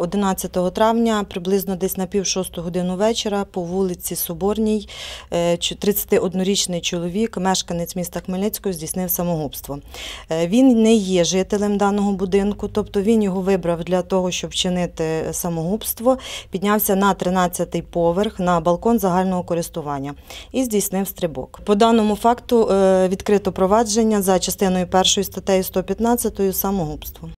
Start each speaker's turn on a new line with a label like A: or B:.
A: 11 травня, приблизно десь на пів шосту годину вечора, по вулиці Соборній, 31-річний е, чоловік, мешканець міста Хмельницького, здійснив самогубство. Е, він не є жителем даного будинку, тобто він його вибрав для того, щоб вчинити самогубство. Піднявся на 13-й поверх на балкон загального користування і здійснив стрибок. По даному факту е, відкрито провадження за частиною першої статтею 115 самогубство.